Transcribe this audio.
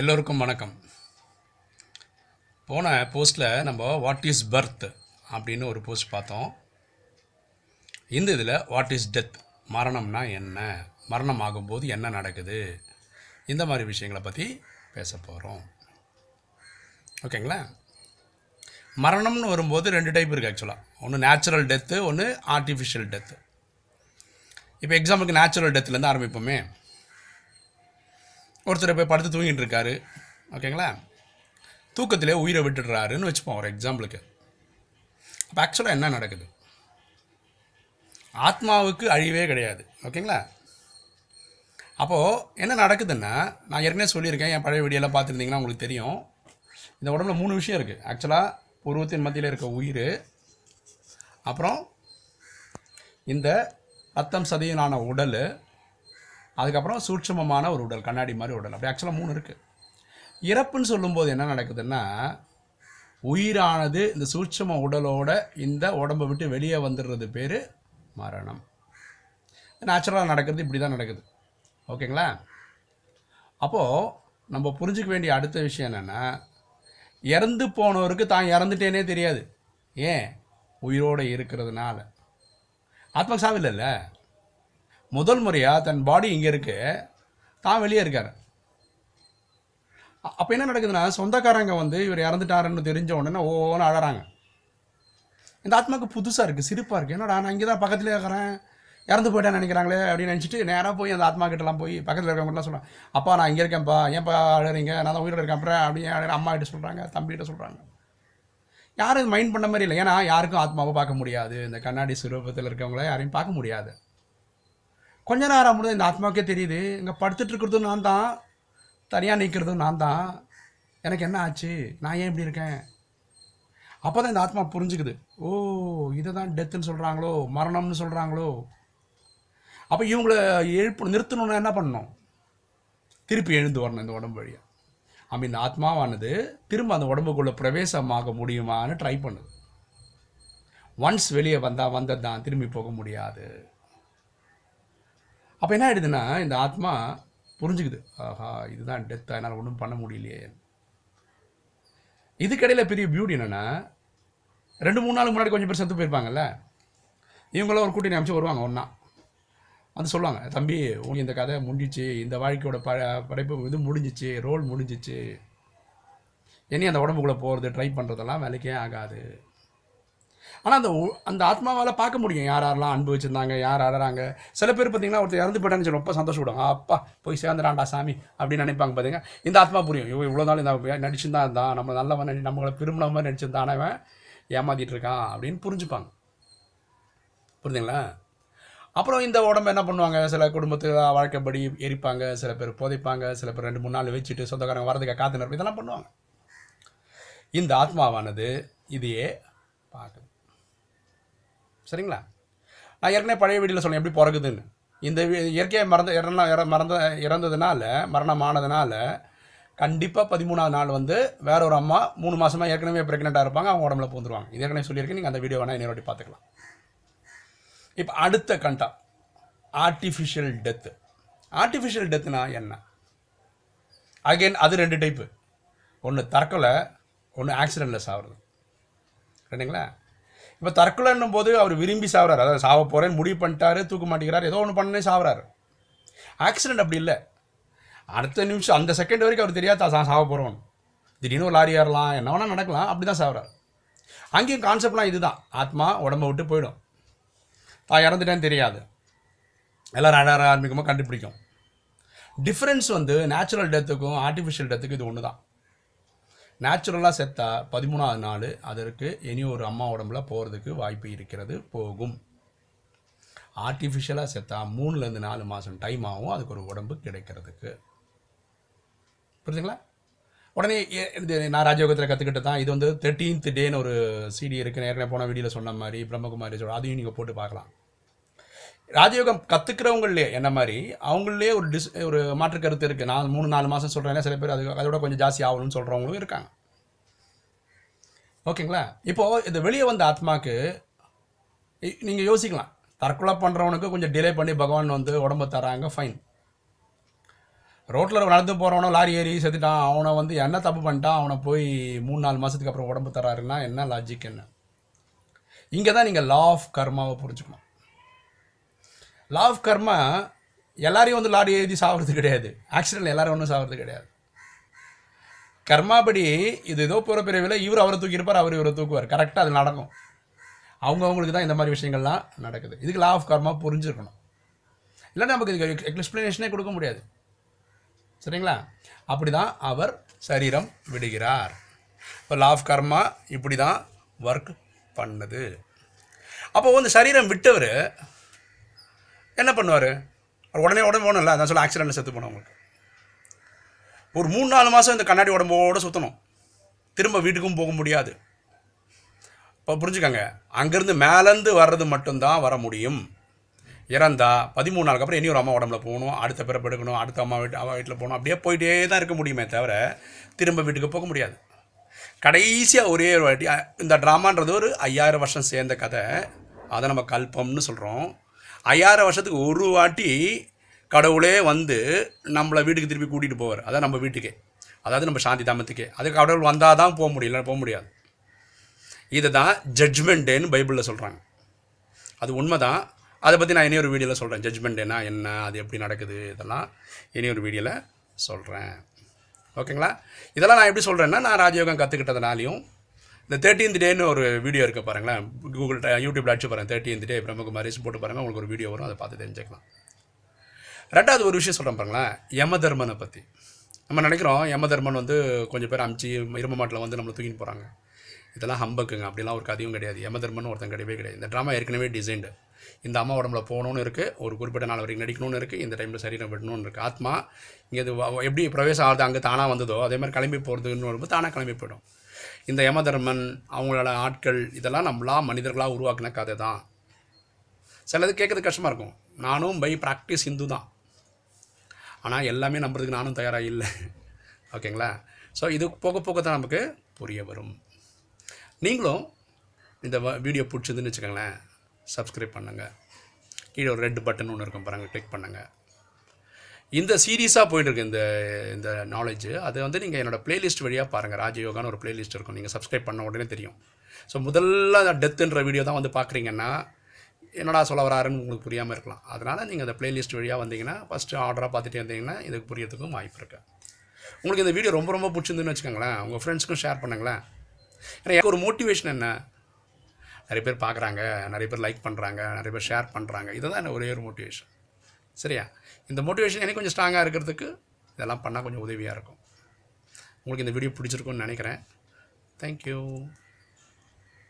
எல்லோருக்கும் வணக்கம் போன போஸ்ட்டில் நம்ம வாட் இஸ் பர்த் அப்படின்னு ஒரு போஸ்ட் பார்த்தோம் இந்த இதில் வாட் இஸ் டெத் மரணம்னா என்ன மரணம் ஆகும்போது என்ன நடக்குது இந்த மாதிரி விஷயங்களை பற்றி பேச போகிறோம் ஓகேங்களா மரணம்னு வரும்போது ரெண்டு டைப் இருக்குது ஆக்சுவலாக ஒன்று நேச்சுரல் டெத்து ஒன்று ஆர்டிஃபிஷியல் டெத்து இப்போ எக்ஸாம்பிளுக்கு நேச்சுரல் டெத்துலேருந்து ஆரம்பிப்போமே ஒருத்தர் போய் படுத்து தூங்கிட்டு இருக்காரு ஓகேங்களா தூக்கத்திலே உயிரை விட்டுடுறாருன்னு வச்சுப்போம் ஒரு எக்ஸாம்பிளுக்கு அப்போ ஆக்சுவலாக என்ன நடக்குது ஆத்மாவுக்கு அழிவே கிடையாது ஓகேங்களா அப்போது என்ன நடக்குதுன்னா நான் ஏற்கனவே சொல்லியிருக்கேன் என் பழைய வீடியோலாம் பார்த்துருந்தீங்கன்னா உங்களுக்கு தெரியும் இந்த உடம்புல மூணு விஷயம் இருக்குது ஆக்சுவலாக உருவத்தின் மத்தியில் இருக்க உயிர் அப்புறம் இந்த ரத்தம் சதியினான உடல் அதுக்கப்புறம் சூட்சமமான ஒரு உடல் கண்ணாடி மாதிரி உடல் அப்படி ஆக்சுவலாக மூணு இருக்குது இறப்புன்னு சொல்லும்போது என்ன நடக்குதுன்னா உயிரானது இந்த சூட்சம உடலோட இந்த உடம்பை விட்டு வெளியே வந்துடுறது பேர் மரணம் நேச்சுரலாக நடக்கிறது இப்படி தான் நடக்குது ஓகேங்களா அப்போது நம்ம புரிஞ்சிக்க வேண்டிய அடுத்த விஷயம் என்னென்னா இறந்து போனவருக்கு தான் இறந்துட்டேனே தெரியாது ஏன் உயிரோடு இருக்கிறதுனால ஆத்மா இல்லை முதல் முறையாக தன் பாடி இங்கே இருக்கு தான் வெளியே இருக்கார் அப்போ என்ன நடக்குதுன்னா சொந்தக்காரங்க வந்து இவர் இறந்துட்டாருன்னு தெரிஞ்ச உடனே ஓன்னு அழறாங்க இந்த ஆத்மாவுக்கு புதுசாக இருக்குது சிரிப்பாக இருக்குது என்னடா நான் இங்கே தான் பக்கத்தில் இருக்கிறேன் இறந்து போயிட்டேன் நினைக்கிறாங்களே அப்படின்னு நினச்சிட்டு நேராக போய் அந்த ஆத்மா கிட்டலாம் போய் பக்கத்தில் இருக்கவங்கலாம் சொல்கிறேன் அப்பா நான் இங்கே இருக்கேன்ப்பா ஏன்ப்பா அழுறீங்க நான் தான் உயிரோட இருக்கேன் அப்புறம் அப்படின்னு அம்மா கிட்ட சொல்கிறாங்க தம்பிகிட்ட சொல்கிறாங்க யாரும் மைண்ட் பண்ண மாதிரி இல்லை ஏன்னா யாருக்கும் ஆத்மாவை பார்க்க முடியாது இந்த கண்ணாடி சுரூபத்தில் இருக்கவங்கள யாரையும் பார்க்க முடியாது கொஞ்ச நேரம் முடிஞ்ச இந்த ஆத்மாவுக்கே தெரியுது இங்கே படுத்துட்டு இருக்கிறதும் நான் தான் தனியாக நிற்கிறதும் நான் தான் எனக்கு என்ன ஆச்சு நான் ஏன் இப்படி இருக்கேன் அப்போ தான் இந்த ஆத்மா புரிஞ்சுக்குது ஓ இதை தான் டெத்துன்னு சொல்கிறாங்களோ மரணம்னு சொல்கிறாங்களோ அப்போ இவங்களை எழுப்பு நிறுத்தணும்னா என்ன பண்ணணும் திருப்பி எழுந்து வரணும் இந்த உடம்பு வழியாக அப்போ இந்த ஆத்மாவானது திரும்ப அந்த உடம்புக்குள்ளே பிரவேசமாக முடியுமான்னு ட்ரை பண்ணுது ஒன்ஸ் வெளியே வந்தால் வந்தது தான் திரும்பி போக முடியாது அப்போ என்ன ஆகிடுதுன்னா இந்த ஆத்மா புரிஞ்சுக்குது ஆஹா இதுதான் டெத் அதனால் ஒன்றும் பண்ண முடியலையே இதுக்கடையில் பெரிய பியூட்டி என்னென்னா ரெண்டு மூணு நாளுக்கு முன்னாடி கொஞ்சம் பேர் செத்து போயிருப்பாங்கல்ல இவங்களாம் ஒரு கூட்டி அமைச்சு வருவாங்க ஒன்றா வந்து சொல்லுவாங்க தம்பி உனக்கு இந்த கதை முடிஞ்சிச்சு இந்த வாழ்க்கையோட ப படைப்பு இது முடிஞ்சிச்சு ரோல் முடிஞ்சிச்சு இனி அந்த உடம்புக்குள்ளே போகிறது ட்ரை பண்ணுறதெல்லாம் வேலைக்கே ஆகாது ஆனால் அந்த அந்த ஆத்மாவால் பார்க்க முடியும் யார் யாரெல்லாம் அன்பு வச்சுருந்தாங்க யார் ஆடுறாங்க சில பேர் பார்த்தீங்கன்னா ஒருத்தர் இறந்து போயிட்டான்னு சொல்லி ரொம்ப சந்தோஷப்படுவாங்க அப்பா போய் சேர்ந்துடாண்டா சாமி அப்படின்னு நினைப்பாங்க பார்த்தீங்க இந்த ஆத்மா புரியும் இவ்வளோ இவ்வளோ நாள் இந்த நடிச்சுருந்தா இருந்தான் நம்ம நல்லவன் நடி நம்மளை விரும்பின மாதிரி நடிச்சிருந்தான் அவன் ஏமாத்திட்டு இருக்கான் அப்படின்னு புரிஞ்சுப்பாங்க புரிஞ்சுங்களா அப்புறம் இந்த உடம்பு என்ன பண்ணுவாங்க சில குடும்பத்தில் வாழ்க்கைப்படி எரிப்பாங்க சில பேர் புதைப்பாங்க சில பேர் ரெண்டு மூணு நாள் வச்சுட்டு சொந்தக்காரங்க வரதுக்கு காத்து நிற்பு இதெல்லாம் பண்ணுவாங்க இந்த ஆத்மாவானது இதையே பார்க்குது சரிங்களா நான் ஏற்கனவே பழைய வீடியோவில் சொன்னேன் எப்படி பிறகுதுன்னு இந்த இயற்கையை மறந்து இறந்த மறந்த இறந்ததுனால மரணமானதுனால கண்டிப்பாக பதிமூணாவது நாள் வந்து வேற ஒரு அம்மா மூணு மாதமாக ஏற்கனவே ப்ரெக்னெண்ட்டாக இருப்பாங்க அவங்க உடம்புல பூந்துருவாங்க இது ஏற்கனவே சொல்லியிருக்கேன் நீங்கள் அந்த வீடியோ வேணால் என்னோட பார்த்துக்கலாம் இப்போ அடுத்த கண்டா ஆர்டிஃபிஷியல் டெத்து ஆர்டிஃபிஷியல் டெத்துனா என்ன அகெயின் அது ரெண்டு டைப்பு ஒன்று தற்கொலை ஒன்று ஆக்சிடெண்ட்டில் சாகிறது ரெண்டுங்களா இப்போ தற்கொலைன்னும் போது அவர் விரும்பி சாவுறாரு அதாவது சாவ போறேன் முடிவு பண்ணிட்டாரு தூக்க மாட்டேங்கிறார் ஏதோ ஒன்று பண்ணே சாவுறாரு ஆக்சிடெண்ட் அப்படி இல்லை அடுத்த நிமிஷம் அந்த செகண்ட் வரைக்கும் அவர் தெரியாது தான் சாவ போறோம் திடீர்னு ஒரு லாரி ஏறலாம் என்ன வேணால் நடக்கலாம் அப்படி தான் சாவுறாரு அங்கேயும் கான்செப்ட்லாம் இதுதான் ஆத்மா உடம்பை விட்டு போயிடும் தான் இறந்துட்டேன்னு தெரியாது எல்லாரும் அழ ஆரம்பிக்கும்போது கண்டுபிடிக்கும் டிஃப்ரென்ஸ் வந்து நேச்சுரல் டெத்துக்கும் ஆர்டிஃபிஷியல் டெத்துக்கும் இது ஒன்று தான் நேச்சுரலாக செத்தா பதிமூணாவது நாள் அதற்கு இனி ஒரு அம்மா உடம்புல போகிறதுக்கு வாய்ப்பு இருக்கிறது போகும் ஆர்டிஃபிஷியலாக செத்தா மூணுலேருந்து நாலு மாதம் டைம் ஆகும் அதுக்கு ஒரு உடம்பு கிடைக்கிறதுக்கு புரிஞ்சுங்களா உடனே இது நான் ராஜயோகத்தில் கற்றுக்கிட்டு தான் இது வந்து தேர்ட்டீன்த் டேன்னு ஒரு சிடி இருக்குன்னு ஏற்கனவே போன வீடியோவில் சொன்ன மாதிரி பிரம்மகுமாரி சொல்கிறேன் அதையும் நீங்கள் போட்டு பார்க்கலாம் ராஜயோகம் கற்றுக்கிறவங்களே என்ன மாதிரி அவங்களே ஒரு டிஸ் ஒரு மாற்று கருத்து இருக்குது நான் மூணு நாலு மாதம் சொல்கிறேன்னா சில பேர் அது அதோட கொஞ்சம் ஜாஸ்தி ஆகணும்னு சொல்கிறவங்களும் இருக்காங்க ஓகேங்களா இப்போது இது வெளியே வந்த ஆத்மாவுக்கு நீங்கள் யோசிக்கலாம் தற்கொலை பண்ணுறவனுக்கு கொஞ்சம் டிலே பண்ணி பகவான் வந்து உடம்பு தராங்க ஃபைன் ரோட்டில் நடந்து போகிறவனோ லாரி ஏறி செத்துட்டான் அவனை வந்து என்ன தப்பு பண்ணிட்டான் அவனை போய் மூணு நாலு மாதத்துக்கு அப்புறம் உடம்பு தராருன்னா என்ன லாஜிக் என்ன இங்கே தான் நீங்கள் லா ஆஃப் கர்மாவை புரிஞ்சுக்கணும் லா ஆஃப் கர்மா எல்லாரையும் வந்து லாடு எழுதி சாகிறது கிடையாது ஆக்சிடென்ட் எல்லாரும் ஒன்றும் சாகிறது கிடையாது கர்மாபடி இது ஏதோ போகிற பிரிவில் இவர் அவரை தூக்கியிருப்பார் அவர் இவரை தூக்குவார் கரெக்டாக அது நடக்கும் அவங்கவுங்களுக்கு தான் இந்த மாதிரி விஷயங்கள்லாம் நடக்குது இதுக்கு லா ஆஃப் கர்மா புரிஞ்சுருக்கணும் இல்லைனா நமக்கு இதுக்கு எக்ஸ்பிளனேஷனே கொடுக்க முடியாது சரிங்களா அப்படி தான் அவர் சரீரம் விடுகிறார் இப்போ லா ஆஃப் கர்மா இப்படி தான் ஒர்க் பண்ணுது அப்போது வந்து சரீரம் விட்டவர் என்ன பண்ணுவார் அவர் உடனே உடம்பு போகணும்ல அதான் சொல்ல ஆக்சிடெண்ட்டில் செத்து போனோம் அவங்களுக்கு ஒரு மூணு நாலு மாதம் இந்த கண்ணாடி உடம்போடு சுற்றணும் திரும்ப வீட்டுக்கும் போக முடியாது இப்போ புரிஞ்சுக்கோங்க அங்கேருந்து மேலேருந்து வர்றது மட்டும்தான் வர முடியும் இறந்தா பதிமூணு நாளுக்கு அப்புறம் இனி ஒரு அம்மா உடம்புல போகணும் அடுத்த பிறப்பு எடுக்கணும் அடுத்த அம்மா வீட்டு அவள் வீட்டில் போகணும் அப்படியே போயிட்டே தான் இருக்க முடியுமே தவிர திரும்ப வீட்டுக்கு போக முடியாது கடைசியாக ஒரே ஒரு வாட்டி இந்த ட்ராமான்றது ஒரு ஐயாயிரம் வருஷம் சேர்ந்த கதை அதை நம்ம கல்பம்னு சொல்கிறோம் ஐயாயிரம் வருஷத்துக்கு ஒரு வாட்டி கடவுளே வந்து நம்மளை வீட்டுக்கு திருப்பி கூட்டிகிட்டு போவார் அதான் நம்ம வீட்டுக்கே அதாவது நம்ம சாந்தி தாமத்துக்கே அது கடவுள் வந்தால் தான் போக முடியல போக முடியாது இதை தான் ஜட்ஜ்மெண்ட்டுன்னு பைபிளில் சொல்கிறாங்க அது உண்மை தான் அதை பற்றி நான் ஒரு வீடியோவில் சொல்கிறேன் ஜட்ஜ்மெண்ட் என்ன என்ன அது எப்படி நடக்குது இதெல்லாம் ஒரு வீடியோவில் சொல்கிறேன் ஓகேங்களா இதெல்லாம் நான் எப்படி சொல்கிறேன்னா நான் ராஜயோகம் கற்றுக்கிட்டதுனாலையும் இந்த தேர்ட்டீன்த் டேன்னு ஒரு வீடியோ இருக்க பாருங்களேன் கூகுள் யூடியூப்ல அடிச்சு பாருங்கள் தேர்ட்டீன்த் டே பிரம்மகுமாரிஸ் போட்டு பாருங்கள் உங்களுக்கு ஒரு வீடியோ வரும் அதை பார்த்து தெரிஞ்சுக்கலாம் ரெண்டாவது ஒரு விஷயம் சொல்கிறேன் பாருங்களேன் யம தர்மனை பற்றி நம்ம நினைக்கிறோம் யம தர்மன் வந்து கொஞ்சம் பேர் அமிச்சு இரும மாட்டில் வந்து நம்மளை தூக்கின்னு போகிறாங்க இதெல்லாம் ஹம்பக்குங்க அப்படிலாம் ஒரு கதையும் கிடையாது யம தர்மன் ஒருத்தன் கிடையவே கிடையாது இந்த ட்ராமா ஏற்கனவே டிசைன்டு இந்த அம்மா உடம்புல போகணும்னு இருக்குது ஒரு குறிப்பிட்ட நாள் வரைக்கும் நடிக்கணும்னு இருக்குது இந்த டைமில் சரீரம் விடணும்னு இருக்குது ஆத்மா இங்கே இது எப்படி பிரவேசம் ஆகுது அங்கே தானாக வந்ததோ அதே மாதிரி கிளம்பி போகிறதுன்னு வரும்போது தானாக கிளம்பி போயிடும் இந்த யமதர்மன் அவங்களோட ஆட்கள் இதெல்லாம் நம்மளா மனிதர்களாக உருவாக்கின கதை தான் சிலது கேட்குறது கஷ்டமாக இருக்கும் நானும் பை ப்ராக்டிஸ் ஹிந்து தான் ஆனால் எல்லாமே நம்புறதுக்கு நானும் தயாராக இல்லை ஓகேங்களா ஸோ இது போக போக தான் நமக்கு புரிய வரும் நீங்களும் இந்த வீடியோ பிடிச்சதுன்னு வச்சுக்கோங்களேன் சப்ஸ்கிரைப் பண்ணுங்கள் கீழே ஒரு ரெட் பட்டன் ஒன்று இருக்கும் பாருங்கள் கிளிக் பண்ணுங்கள் இந்த சீரீஸாக போயிட்டு இருக்கு இந்த இந்த நாலேஜ் அதை வந்து நீங்கள் என்னோடய பிளேலிஸ்ட் வழியாக பாருங்கள் ராஜயோகான்னு ஒரு பிளேலிஸ்ட் இருக்கும் நீங்கள் சப்ஸ்கிரைப் பண்ண உடனே தெரியும் ஸோ முதல்ல டெத்துன்ற வீடியோ தான் வந்து பார்க்குறீங்கன்னா என்னடா சொல்ல வராருன்னு உங்களுக்கு புரியாமல் இருக்கலாம் அதனால் நீங்கள் அந்த பிளேலிஸ்ட் வழியாக வந்தீங்கன்னா ஃபஸ்ட்டு ஆர்டராக பார்த்துட்டே வந்தீங்கன்னா இதுக்கு புரியறதுக்கும் வாய்ப்பு இருக்குது உங்களுக்கு இந்த வீடியோ ரொம்ப ரொம்ப பிடிச்சிருந்துன்னு வச்சுக்கோங்களேன் உங்கள் ஃப்ரெண்ட்ஸ்க்கும் ஷேர் பண்ணுங்களேன் எனக்கு ஒரு மோட்டிவேஷன் என்ன நிறைய பேர் பார்க்குறாங்க நிறைய பேர் லைக் பண்ணுறாங்க நிறைய பேர் ஷேர் பண்ணுறாங்க இதுதான் என்ன ஒரே ஒரு மோட்டிவேஷன் சரியா இந்த மோட்டிவேஷன் எனக்கு கொஞ்சம் ஸ்ட்ராங்காக இருக்கிறதுக்கு இதெல்லாம் பண்ணால் கொஞ்சம் உதவியாக இருக்கும் உங்களுக்கு இந்த வீடியோ பிடிச்சிருக்குன்னு நினைக்கிறேன் தேங்க்யூ